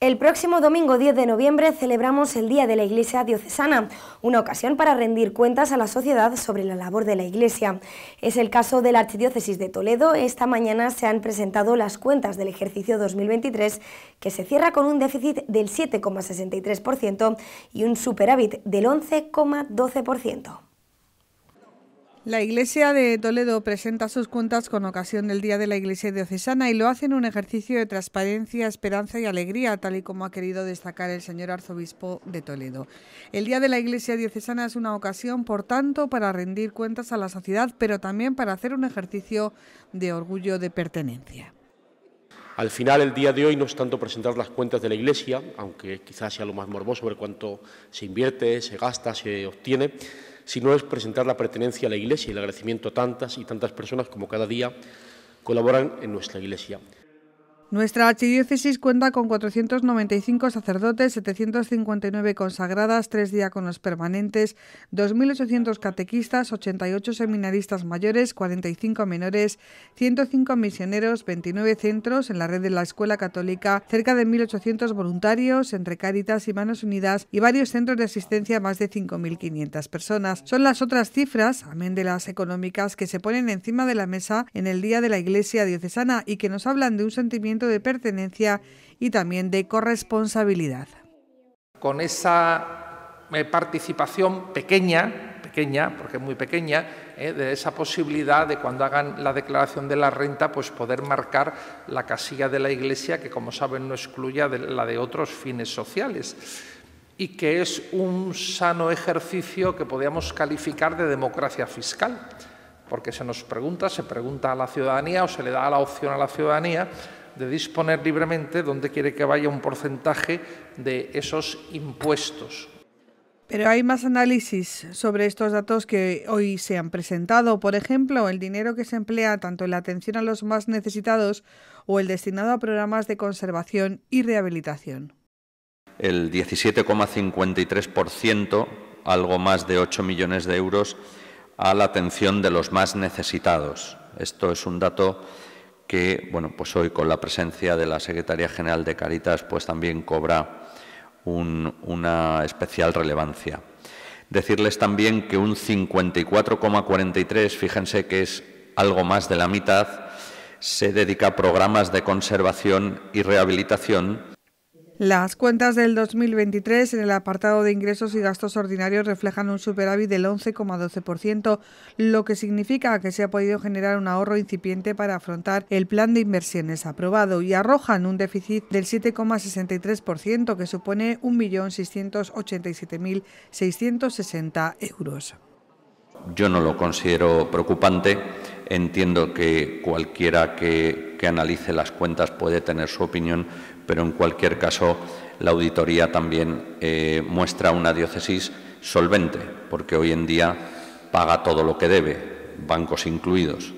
El próximo domingo 10 de noviembre celebramos el Día de la Iglesia Diocesana, una ocasión para rendir cuentas a la sociedad sobre la labor de la Iglesia. Es el caso de la Archidiócesis de Toledo. Esta mañana se han presentado las cuentas del ejercicio 2023, que se cierra con un déficit del 7,63% y un superávit del 11,12%. La Iglesia de Toledo presenta sus cuentas con ocasión del Día de la Iglesia Diocesana y lo hace en un ejercicio de transparencia, esperanza y alegría, tal y como ha querido destacar el señor arzobispo de Toledo. El Día de la Iglesia Diocesana es una ocasión, por tanto, para rendir cuentas a la sociedad, pero también para hacer un ejercicio de orgullo de pertenencia. Al final, el día de hoy no es tanto presentar las cuentas de la Iglesia, aunque quizás sea lo más morboso sobre cuánto se invierte, se gasta, se obtiene, si no es presentar la pertenencia a la Iglesia y el agradecimiento a tantas y tantas personas como cada día colaboran en nuestra Iglesia. Nuestra archidiócesis cuenta con 495 sacerdotes, 759 consagradas, 3 diáconos permanentes, 2.800 catequistas, 88 seminaristas mayores, 45 menores, 105 misioneros, 29 centros en la red de la Escuela Católica, cerca de 1.800 voluntarios entre Cáritas y Manos Unidas y varios centros de asistencia a más de 5.500 personas. Son las otras cifras, amén de las económicas, que se ponen encima de la mesa en el Día de la Iglesia Diocesana y que nos hablan de un sentimiento de pertenencia y también de corresponsabilidad. Con esa eh, participación pequeña, pequeña, porque es muy pequeña, eh, de esa posibilidad de cuando hagan la declaración de la renta, pues poder marcar la casilla de la Iglesia, que como saben no excluya la de otros fines sociales y que es un sano ejercicio que podríamos calificar de democracia fiscal, porque se nos pregunta, se pregunta a la ciudadanía o se le da la opción a la ciudadanía de disponer libremente donde quiere que vaya un porcentaje de esos impuestos. Pero hay más análisis sobre estos datos que hoy se han presentado. Por ejemplo, el dinero que se emplea tanto en la atención a los más necesitados o el destinado a programas de conservación y rehabilitación. El 17,53%, algo más de 8 millones de euros, a la atención de los más necesitados. Esto es un dato que bueno, pues hoy con la presencia de la Secretaría General de Caritas pues también cobra una especial relevancia. Decirles también que un 54,43, fíjense que es algo más de la mitad, se dedica a programas de conservación y rehabilitación las cuentas del 2023 en el apartado de ingresos y gastos ordinarios reflejan un superávit del 11,12%, lo que significa que se ha podido generar un ahorro incipiente para afrontar el plan de inversiones aprobado y arrojan un déficit del 7,63%, que supone 1.687.660 euros yo no lo considero preocupante. Entiendo que cualquiera que, analice las cuentas puede tener su opinión, pero en cualquier caso la auditoría también eh, muestra una diócesis solvente, porque hoy en día paga todo lo que debe, bancos incluidos.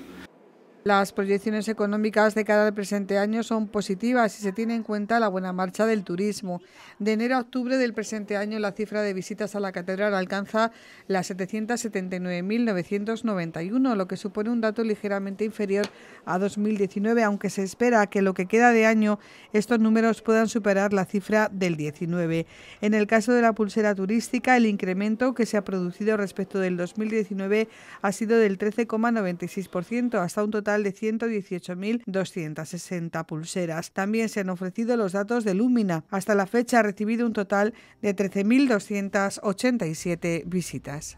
Las proyecciones económicas de cara al presente año son positivas si se tiene en cuenta la buena marcha del turismo. De enero a octubre del presente año, la cifra de visitas a la catedral alcanza las 779.991, lo que supone un dato ligeramente inferior a 2019, aunque se espera que lo que queda de año estos números puedan superar la cifra del 19. En el caso de la pulsera turística, el incremento que se ha producido respecto del 2019 ha sido del 13,96% hasta un total de 118.260 pulseras. También se han ofrecido los datos de Lumina. Hasta la fecha ha recibido un total de 13.287 visitas.